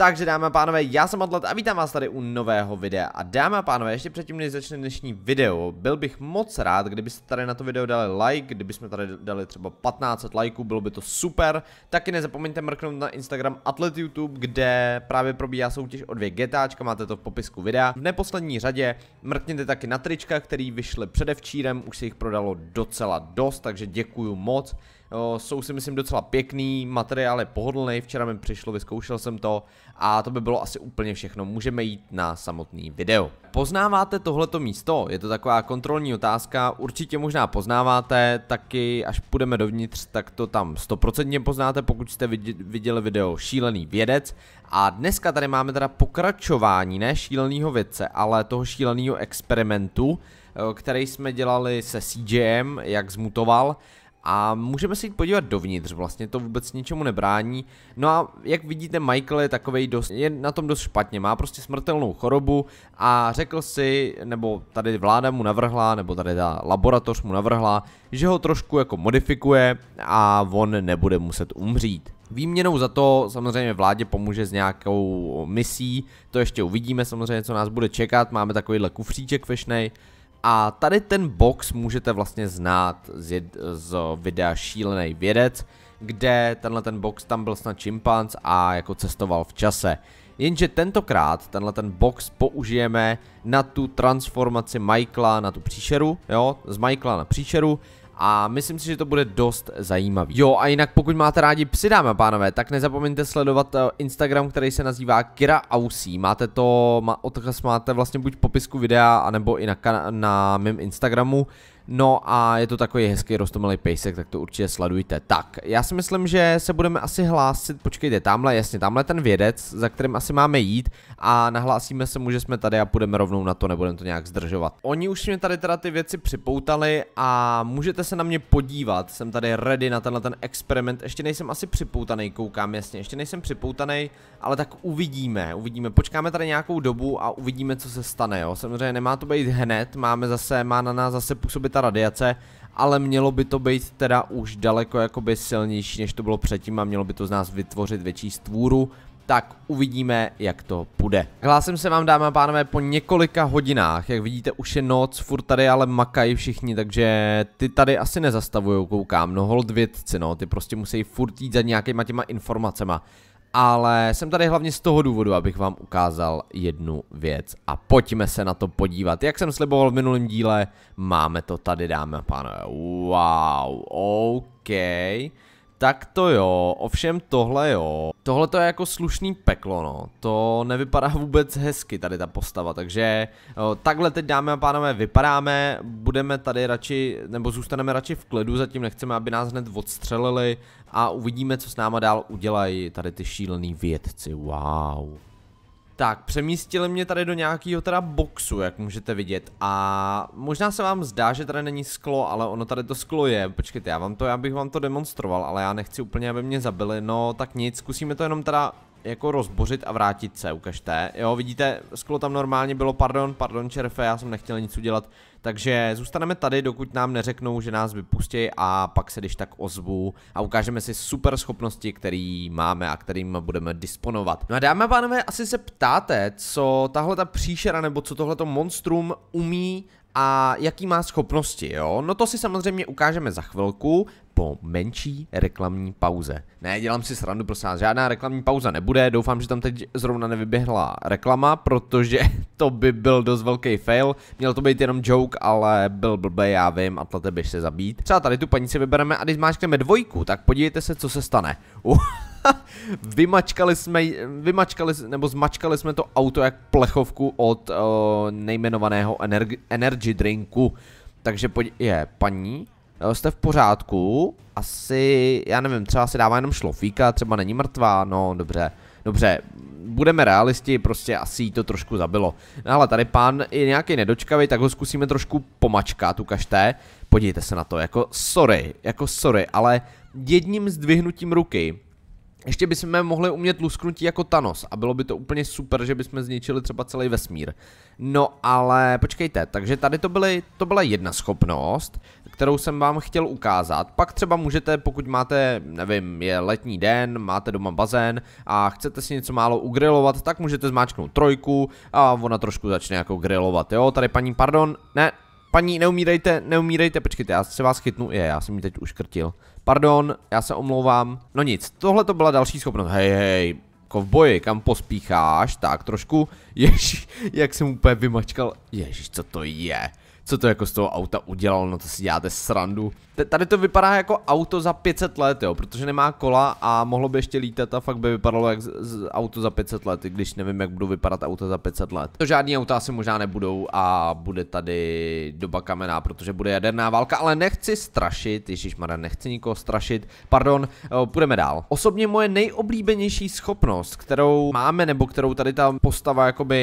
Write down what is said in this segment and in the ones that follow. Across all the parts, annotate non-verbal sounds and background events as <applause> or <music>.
Takže dámy a pánové, já jsem Atlet a vítám vás tady u nového videa. A dámy a pánové, ještě předtím, než začne dnešní video, byl bych moc rád, kdybyste tady na to video dali like, kdybychom tady dali třeba 15 lajků, bylo by to super. Taky nezapomeňte mrknout na Instagram Atlet YouTube, kde právě probíhá soutěž o dvě GTAčka, máte to v popisku videa. V neposlední řadě mrkněte taky na trička, který vyšly předevčírem, už se jich prodalo docela dost, takže děkuju moc. O, jsou si myslím docela pěkný, materiál je pohodlný, včera mi přišlo, vyzkoušel jsem to a to by bylo asi úplně všechno, můžeme jít na samotný video. Poznáváte tohleto místo? Je to taková kontrolní otázka, určitě možná poznáváte, taky až půjdeme dovnitř, tak to tam stoprocentně poznáte, pokud jste viděli video Šílený vědec a dneska tady máme teda pokračování, ne šíleného vědce, ale toho šíleného experimentu, eh, který jsme dělali se CGM, jak zmutoval, a můžeme se jít podívat dovnitř, vlastně to vůbec ničemu nebrání. No a jak vidíte, Michael je takovej dost, je na tom dost špatně, má prostě smrtelnou chorobu a řekl si, nebo tady vláda mu navrhla, nebo tady ta laboratoř mu navrhla, že ho trošku jako modifikuje a on nebude muset umřít. Výměnou za to samozřejmě vládě pomůže s nějakou misí, to ještě uvidíme samozřejmě, co nás bude čekat, máme takovýhle kufříček fešnej, a tady ten box můžete vlastně znát z, jed, z videa Šílený vědec, kde tenhle ten box tam byl snad čimpanz a jako cestoval v čase. Jenže tentokrát tenhle ten box použijeme na tu transformaci Michaela na tu příšeru, jo, z Michaela na příšeru, a myslím si, že to bude dost zajímavý. Jo a jinak pokud máte rádi a pánové, tak nezapomeňte sledovat eh, Instagram, který se nazývá Kira Ausi. Máte to, má, odkaz máte vlastně buď v popisku videa, anebo i na, na mém Instagramu, No a je to takový hezký rostomilý pejsek, tak to určitě sledujte. Tak, já si myslím, že se budeme asi hlásit, počkejte, tamhle, jasně, tamhle ten vědec, za kterým asi máme jít a nahlásíme se mu, že jsme tady a půjdeme rovnou na to, nebudeme to nějak zdržovat. Oni už mě tady teda ty věci připoutali a můžete se na mě podívat, jsem tady ready na tenhle ten experiment, ještě nejsem asi připoutaný, koukám, jasně, ještě nejsem připoutaný, ale tak uvidíme, uvidíme, počkáme tady nějakou dobu a uvidíme, co se stane, jo. Samozřejmě nemá to být hned, máme zase, má na nás zase působit radiace, ale mělo by to být teda už daleko jakoby silnější, než to bylo předtím a mělo by to z nás vytvořit větší stvůru, tak uvidíme, jak to půjde. Hlásím se vám, dámy a pánové, po několika hodinách. Jak vidíte, už je noc, furt tady ale makají všichni, takže ty tady asi nezastavují, koukám. No hold vědci, no, ty prostě musí furt jít za nějakýma těma informacema ale jsem tady hlavně z toho důvodu, abych vám ukázal jednu věc a pojďme se na to podívat. Jak jsem sliboval v minulém díle, máme to tady dámy a pánové. Wow, OK. Tak to jo, ovšem tohle jo. Tohle to je jako slušný peklo, no. To nevypadá vůbec hezky tady ta postava, takže o, takhle teď dámy a pánové vypadáme, budeme tady radši, nebo zůstaneme radši v kledu, zatím nechceme, aby nás hned odstřelili a uvidíme, co s náma dál udělají tady ty šílený vědci, wow. Tak, přemístili mě tady do nějakého teda boxu, jak můžete vidět a možná se vám zdá, že tady není sklo, ale ono tady to sklo je, počkejte, já vám to, já bych vám to demonstroval, ale já nechci úplně, aby mě zabili, no tak nic, zkusíme to jenom teda jako rozbořit a vrátit se, ukažte, jo, vidíte, sklo tam normálně bylo, pardon, pardon čerfe, já jsem nechtěl nic udělat, takže zůstaneme tady, dokud nám neřeknou, že nás vypustí a pak se když tak ozvu a ukážeme si super schopnosti, které máme a kterým budeme disponovat. No a dámy a pánové, asi se ptáte, co tahle ta příšera nebo co tohleto monstrum umí a jaký má schopnosti, jo? No to si samozřejmě ukážeme za chvilku, po menší reklamní pauze. Ne, dělám si srandu, prosím vás, žádná reklamní pauza nebude, doufám, že tam teď zrovna nevyběhla reklama, protože <laughs> to by byl dost velký fail, měl to být jenom joke, ale byl blbý, já vím, a tlete běž se zabít. Třeba tady tu paní si vybereme a když zmáčkneme dvojku, tak podívejte se, co se stane. Uh. <laughs> vymačkali jsme, vymačkali, nebo zmačkali jsme to auto jak plechovku od o, eh, nejmenovaného energi, energy drinku. Takže pojď, je, paní, Eh, jste v pořádku, asi, já nevím, třeba si dává jenom šlofíka, třeba není mrtvá, no dobře, dobře, budeme realisti, prostě asi jí to trošku zabilo. No ale tady pán je nějaký nedočkavý, tak ho zkusíme trošku pomačkat, ukažte, podívejte se na to, jako sorry, jako sorry, ale jedním zdvihnutím ruky ještě bychom mohli umět lusknutí jako Thanos a bylo by to úplně super, že bychom zničili třeba celý vesmír. No ale počkejte, takže tady to, byly, to byla jedna schopnost, kterou jsem vám chtěl ukázat. Pak třeba můžete, pokud máte, nevím, je letní den, máte doma bazén a chcete si něco málo ugrilovat, tak můžete zmáčknout trojku a ona trošku začne jako grilovat, jo? Tady paní, pardon, ne, paní, neumírejte, neumírejte, počkejte, já se vás chytnu, je, já jsem ji teď uškrtil. Pardon, já se omlouvám. No nic, tohle to byla další schopnost, hej, hej, kovboji, kam pospícháš, tak trošku, <laughs> Ježiš, jak jsem úplně vymačkal, ježiš, co to je co to jako z toho auta udělalo, no to si děláte srandu tady to vypadá jako auto za 500 let, jo, protože nemá kola a mohlo by ještě lítat a fakt by vypadalo jak z, z auto za 500 let, i když nevím, jak budou vypadat auta za 500 let. To žádný auta asi možná nebudou a bude tady doba kamená, protože bude jaderná válka, ale nechci strašit, Mara, nechci nikoho strašit, pardon, půjdeme dál. Osobně moje nejoblíbenější schopnost, kterou máme, nebo kterou tady ta postava jakoby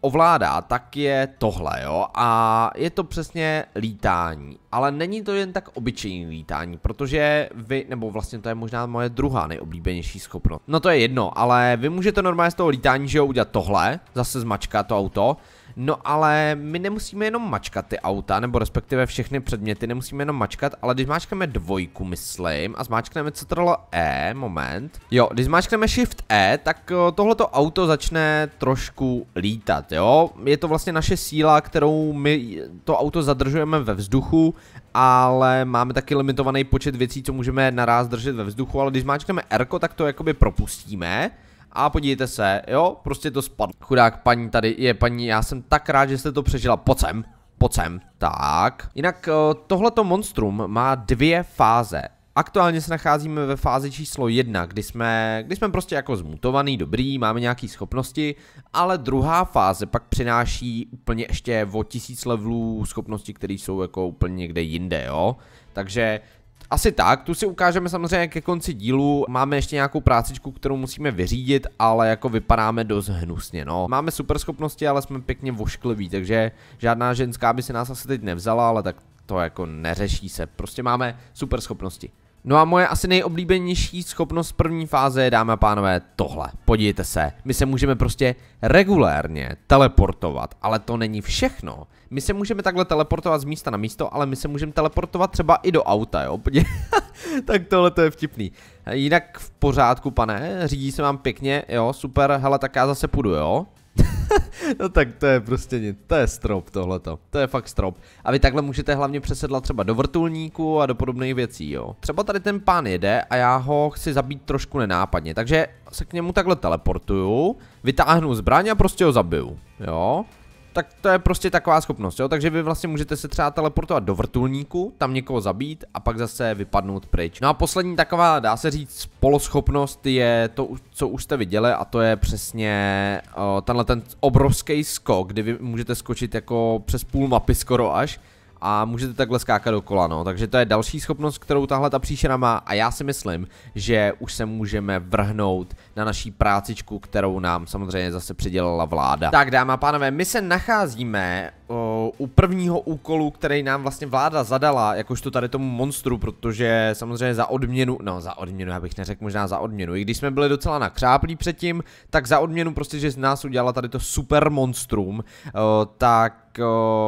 ovládá, tak je tohle, jo, a je to přesně lítání. Ale není to jen tak obyčejný lítání, protože vy, nebo vlastně to je možná moje druhá nejoblíbenější schopnost. No to je jedno, ale vy můžete normálně z toho lítání, že jo, udělat tohle, zase zmačkat to auto, No ale my nemusíme jenom mačkat ty auta, nebo respektive všechny předměty nemusíme jenom mačkat, ale když máčkneme dvojku, myslím, a zmáčkneme Ctrl E, moment. Jo, když zmáčkneme Shift E, tak tohleto auto začne trošku lítat, jo. Je to vlastně naše síla, kterou my to auto zadržujeme ve vzduchu, ale máme taky limitovaný počet věcí, co můžeme naraz držet ve vzduchu, ale když zmáčkneme R, tak to jakoby propustíme a podívejte se, jo, prostě to spadlo. Chudák paní tady je paní, já jsem tak rád, že jste to přežila, Pocem, pocem, Tak, jinak eh, tohleto monstrum má dvě fáze. Aktuálně se nacházíme ve fázi číslo jedna, kdy jsme, kdy jsme prostě jako zmutovaný, dobrý, máme nějaké schopnosti, ale druhá fáze pak přináší úplně ještě o tisíc levelů schopnosti, které jsou jako úplně někde jinde, jo. Takže asi tak, tu si ukážeme samozřejmě ke konci dílu, máme ještě nějakou prácičku, kterou musíme vyřídit, ale jako vypadáme dost hnusně, no. Máme super schopnosti, ale jsme pěkně voškliví, takže žádná ženská by si nás asi teď nevzala, ale tak to jako neřeší se, prostě máme super schopnosti. No a moje asi nejoblíbenější schopnost první fáze je, dámy a pánové, tohle. Podívejte se, my se můžeme prostě regulérně teleportovat, ale to není všechno. My se můžeme takhle teleportovat z místa na místo, ale my se můžeme teleportovat třeba i do auta, jo? <laughs> tak tohle to je vtipný. Jinak v pořádku, pane, řídí se vám pěkně, jo, super, hele, tak já zase půjdu, jo. <laughs> no tak to je prostě nic, to je strop tohleto, to je fakt strop. A vy takhle můžete hlavně přesedlat třeba do vrtulníku a do podobných věcí, jo. Třeba tady ten pán jede a já ho chci zabít trošku nenápadně, takže se k němu takhle teleportuju, vytáhnu zbraň a prostě ho zabiju, jo tak to je prostě taková schopnost, jo? takže vy vlastně můžete se třeba teleportovat do vrtulníku, tam někoho zabít a pak zase vypadnout pryč. No a poslední taková, dá se říct, poloschopnost je to, co už jste viděli a to je přesně uh, tenhle ten obrovský skok, kdy vy můžete skočit jako přes půl mapy skoro až a můžete takhle skákat dokola, no. Takže to je další schopnost, kterou tahle ta příšera má a já si myslím, že už se můžeme vrhnout na naší prácičku, kterou nám samozřejmě zase přidělala vláda. Tak dáma a pánové, my se nacházíme o, u prvního úkolu, který nám vlastně vláda zadala, jakožto tady tomu monstru, protože samozřejmě za odměnu, no za odměnu, já bych neřekl možná za odměnu, i když jsme byli docela nakřáplí předtím, tak za odměnu prostě, že z nás udělala tady to super monstrum, o, tak tak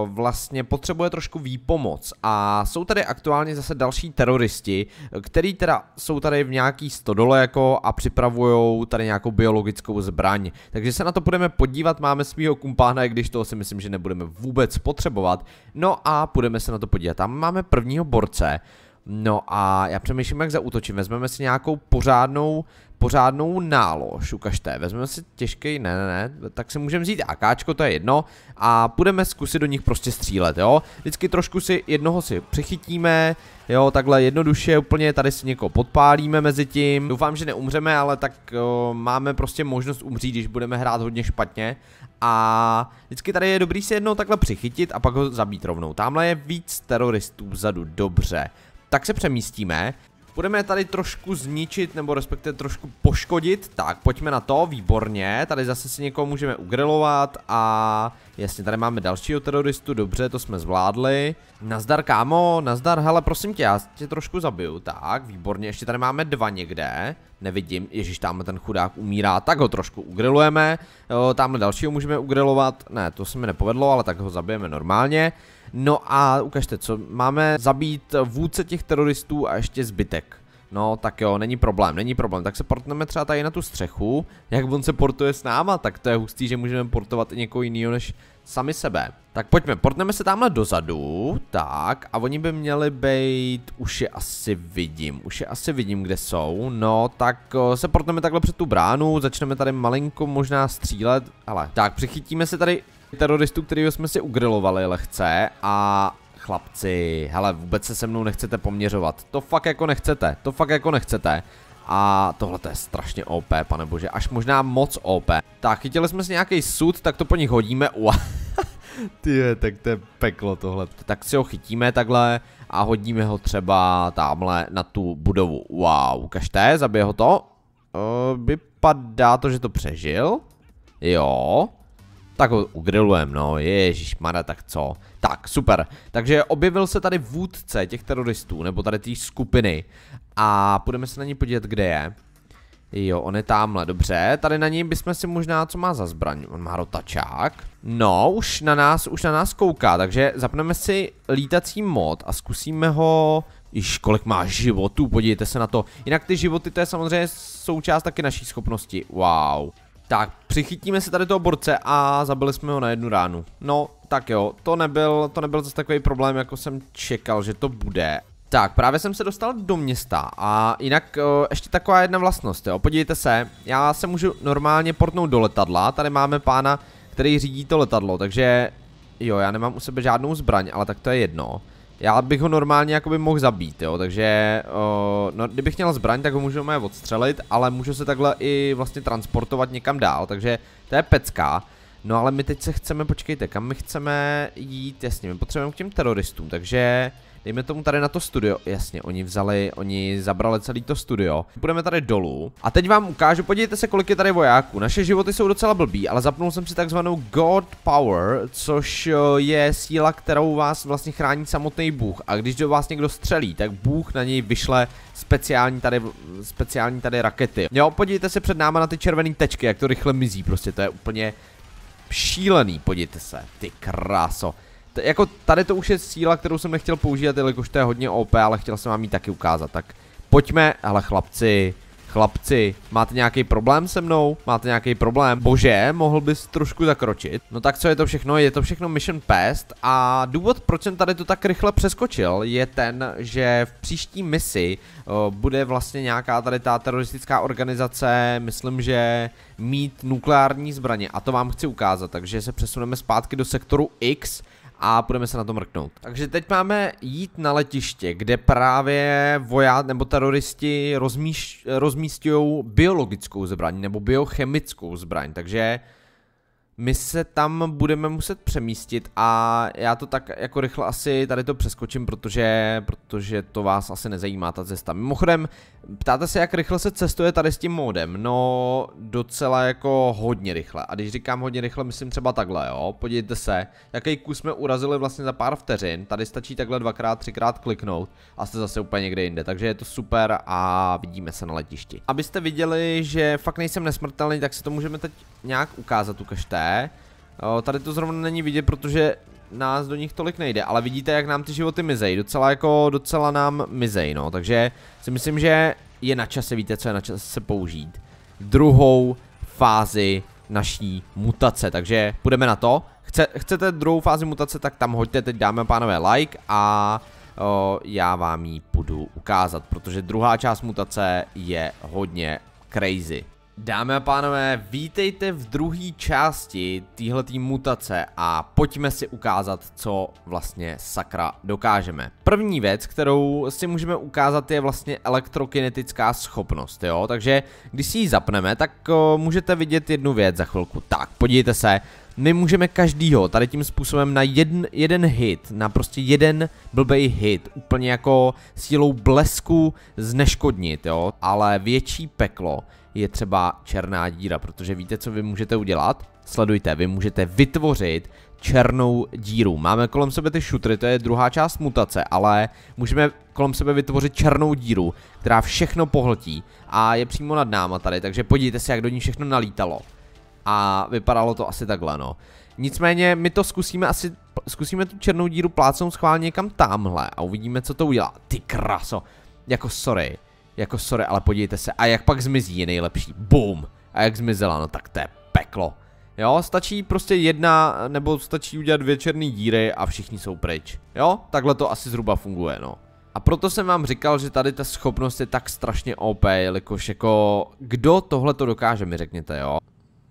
vlastně potřebuje trošku výpomoc. A jsou tady aktuálně zase další teroristi, který teda jsou tady v nějaký stodole jako a připravují tady nějakou biologickou zbraň. Takže se na to budeme podívat, máme svýho kumpána, i když toho si myslím, že nebudeme vůbec potřebovat. No a půjdeme se na to podívat. Tam máme prvního borce. No a já přemýšlím, jak zautočím. Vezmeme si nějakou pořádnou pořádnou nálož, ukažte, vezmeme si těžký, ne, ne, ne, tak si můžeme vzít AKčko, to je jedno, a půjdeme zkusit do nich prostě střílet, jo, vždycky trošku si jednoho si přichytíme, jo, takhle jednoduše, úplně tady si někoho podpálíme mezi tím, doufám, že neumřeme, ale tak jo, eh, máme prostě možnost umřít, když budeme hrát hodně špatně a vždycky tady je dobrý si jednou takhle přichytit a pak ho zabít rovnou, tamhle je víc teroristů vzadu, dobře, tak se přemístíme Budeme tady trošku zničit, nebo respektive trošku poškodit. Tak, pojďme na to, výborně. Tady zase si někoho můžeme ugrilovat a jasně, tady máme dalšího teroristu, dobře, to jsme zvládli. Nazdar, kámo, nazdar, hele, prosím tě, já tě trošku zabiju. Tak, výborně, ještě tady máme dva někde nevidím. ježiš, tamhle ten chudák umírá, tak ho trošku ugrilujeme. Tamhle dalšího můžeme ugrilovat, ne, to se mi nepovedlo, ale tak ho zabijeme normálně. No a ukažte, co máme zabít vůdce těch teroristů a ještě zbytek. No, tak jo, není problém, není problém. Tak se portneme třeba tady na tu střechu. Jak on se portuje s náma, tak to je hustý, že můžeme portovat i někoho jiného než sami sebe. Tak pojďme, portneme se tamhle dozadu, tak, a oni by měli být, už je asi vidím, už je asi vidím, kde jsou, no, tak eh, se portneme takhle před tu bránu, začneme tady malinko možná střílet, ale, tak, přichytíme se tady teroristu, který jsme si ugrilovali lehce a chlapci, hele, vůbec se se mnou nechcete poměřovat, to fakt jako nechcete, to fakt jako nechcete, a tohle je strašně OP, pane bože, až možná moc OP. Tak, chytili jsme si nějaký sud, tak to po nich hodíme, ua. <laughs> Ty, tak to je peklo tohle. Tak si ho chytíme takhle a hodíme ho třeba tamhle na tu budovu. Wow, ukažte, zabije ho to. Uh, vypadá to, že to přežil. Jo. Tak ho ugrilujem, no, ježíš, mada, tak co? Tak, super. Takže objevil se tady vůdce těch teroristů, nebo tady té skupiny. A půjdeme se na ní podívat, kde je. Jo, on je tamhle, dobře. Tady na něj bychom si možná, co má za zbraň. On má rotačák. No, už na nás, už na nás kouká, takže zapneme si lítací mod a zkusíme ho... Již kolik má životů, podívejte se na to. Jinak ty životy, to je samozřejmě součást taky naší schopnosti. Wow. Tak, přichytíme si tady toho borce a zabili jsme ho na jednu ránu. No, tak jo, to nebyl, to nebyl zase takový problém, jako jsem čekal, že to bude. Tak, právě jsem se dostal do města a jinak o, eh, ještě taková jedna vlastnost, jo. Podívejte se, já se můžu normálně portnout do letadla, tady máme pána, který řídí to letadlo, takže jo, já nemám u sebe žádnou zbraň, ale tak to je jedno. Já bych ho normálně jakoby mohl zabít, jo, takže, uh, no, kdybych měl zbraň, tak ho můžu mě odstřelit, ale můžu se takhle i vlastně transportovat někam dál, takže to je pecka. No ale my teď se chceme, počkejte, kam my chceme jít, jasně, my potřebujeme k těm teroristům, takže Dejme tomu tady na to studio. Jasně, oni vzali, oni zabrali celý to studio. Půjdeme tady dolů. A teď vám ukážu, podívejte se, kolik je tady vojáků. Naše životy jsou docela blbý, ale zapnul jsem si takzvanou God Power, což eh, je síla, kterou vás vlastně chrání samotný Bůh. A když do vás někdo střelí, tak Bůh na něj vyšle speciální tady, speciální tady rakety. Jo, podívejte se před náma na ty červené tečky, jak to rychle mizí, prostě to je úplně šílený, podívejte se, ty kráso jako tady to už je síla, kterou jsem nechtěl použít, jelikož to je hodně OP, ale chtěl jsem vám ji taky ukázat, tak pojďme, ale chlapci, chlapci, máte nějaký problém se mnou? Máte nějaký problém? Bože, mohl bys trošku zakročit? No tak co je to všechno? Je to všechno Mission Pest a důvod, proč jsem tady to tak rychle přeskočil, je ten, že v příští misi uh, bude vlastně nějaká tady ta teroristická organizace, myslím, že mít nukleární zbraně a to vám chci ukázat, takže se přesuneme zpátky do sektoru X, a budeme se na to mrknout. Takže teď máme jít na letiště, kde právě voják nebo teroristi rozmíš, biologickou zbraň nebo biochemickou zbraň, takže my se tam budeme muset přemístit a já to tak jako rychle asi tady to přeskočím, protože, protože to vás asi nezajímá ta cesta. Mimochodem, ptáte se, jak rychle se cestuje tady s tím módem? No, docela jako hodně rychle. A když říkám hodně rychle, myslím třeba takhle, jo. Podívejte se, jaký kus jsme urazili vlastně za pár vteřin. Tady stačí takhle dvakrát, třikrát kliknout a jste zase úplně někde jinde. Takže je to super a vidíme se na letišti. Abyste viděli, že fakt nejsem nesmrtelný, tak si to můžeme teď nějak ukázat, ukažte. O, tady to zrovna není vidět, protože nás do nich tolik nejde, ale vidíte, jak nám ty životy mizej, docela jako, docela nám mizej, no, takže si myslím, že je na čase, víte, co je na čase použít. Druhou fázi naší mutace, takže půjdeme na to. Chce, chcete druhou fázi mutace, tak tam hoďte, teď dáme pánové like a o, já vám ji budu ukázat, protože druhá část mutace je hodně crazy. Dámy a pánové, vítejte v druhé části týhletý mutace a pojďme si ukázat, co vlastně sakra dokážeme. První věc, kterou si můžeme ukázat, je vlastně elektrokinetická schopnost, jo? Takže když si ji zapneme, tak můžete vidět jednu věc za chvilku. Tak, podívejte se, my můžeme každýho tady tím způsobem na jeden, jeden hit, na prostě jeden blbej hit, úplně jako sílou blesku zneškodnit, jo? Ale větší peklo je třeba černá díra, protože víte, co vy můžete udělat? Sledujte, vy můžete vytvořit černou díru. Máme kolem sebe ty šutry, to je druhá část mutace, ale můžeme kolem sebe vytvořit černou díru, která všechno pohltí a je přímo nad náma tady, takže podívejte se, jak do ní všechno nalítalo. A vypadalo to asi takhle, no. Nicméně my to zkusíme asi, zkusíme tu černou díru plácnout schválně někam tamhle a uvidíme, co to udělá. Ty kraso, jako sorry. Jako sorry, ale podívejte se. A jak pak zmizí je nejlepší? Boom. A jak zmizela? No tak to je peklo. Jo, stačí prostě jedna, nebo stačí udělat dvě černé díry a všichni jsou pryč. Jo, takhle to asi zhruba funguje, no. A proto jsem vám říkal, že tady ta schopnost je tak strašně OP, jelikož jako, kdo tohle to dokáže, mi řekněte, jo.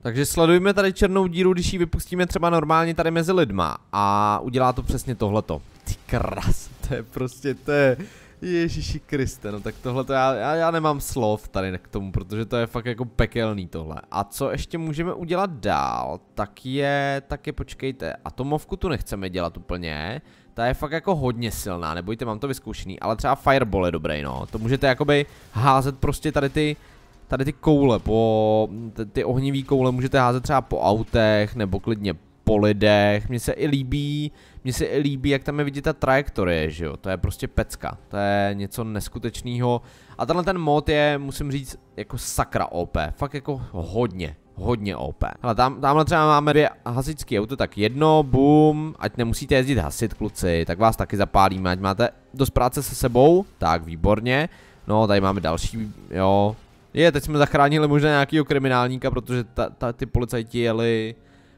Takže sledujeme tady černou díru, když ji vypustíme třeba normálně tady mezi lidma a udělá to přesně tohleto. Ty krás, to je prostě, to je, Ježíši Kriste, no tak tohle to já, já, já nemám slov tady k tomu, protože to je fakt jako pekelný tohle. A co ještě můžeme udělat dál, tak je, tak je počkejte, atomovku tu nechceme dělat úplně, ta je fakt jako hodně silná, nebojte, mám to vyzkoušený, ale třeba fireball je dobrý, no, to můžete jakoby házet prostě tady ty, tady ty koule po, ty, ty ohnivý koule můžete házet třeba po autech, nebo klidně po lidech, mně se i líbí, mně se i líbí, jak tam je vidět ta trajektorie, že jo, to je prostě pecka, to je něco neskutečného. A tenhle ten mod je, musím říct, jako sakra OP, fakt jako hodně, hodně OP. Hele, tam, tamhle třeba máme dvě hasičské auto, tak jedno, bum, ať nemusíte jezdit hasit kluci, tak vás taky zapálíme, ať máte dost práce se sebou, tak výborně. No, tady máme další, jo. Je, teď jsme zachránili možná nějakého kriminálníka, protože ta, ta, ty policajti jeli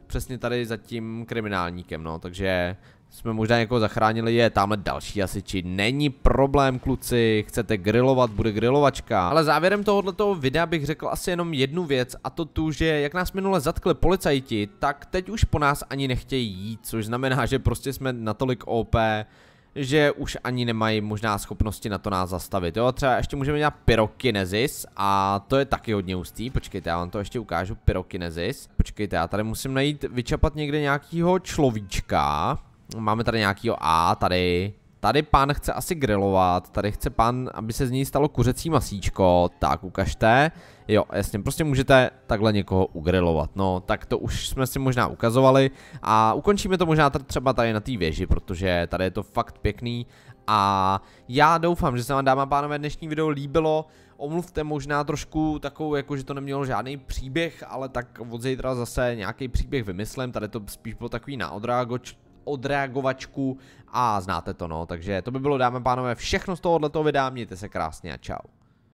přesně tady za tím kriminálníkem, no, takže jsme možná někoho zachránili, je tamhle další asi, či není problém kluci, chcete grilovat, bude grilovačka. Ale závěrem tohoto videa bych řekl asi jenom jednu věc a to tu, že jak nás minule zatkli policajti, tak teď už po nás ani nechtějí jít, což znamená, že prostě jsme natolik OP, že už ani nemají možná schopnosti na to nás zastavit. Jo, třeba ještě můžeme dělat pyrokinesis a to je taky hodně ústý. Počkejte, já vám to ještě ukážu, pyrokinesis. Počkejte, já tady musím najít, vyčapat někde nějakýho človíčka. Máme tady nějakýho A, tady Tady pán chce asi grilovat, tady chce pán, aby se z ní stalo kuřecí masíčko, tak ukažte. Jo, jasně, prostě můžete takhle někoho ugrilovat, no, tak to už jsme si možná ukazovali a ukončíme to možná třeba tady na té věži, protože tady je to fakt pěkný a já doufám, že se vám dáma pánové dnešní video líbilo, omluvte možná trošku takovou, jako že to nemělo žádný příběh, ale tak od zítra zase nějaký příběh vymyslím, tady to spíš bylo takový na odrágoč, odreagovačku a znáte to no, takže to by bylo dámy a pánové všechno z tohohle videa, mějte se krásně a čau.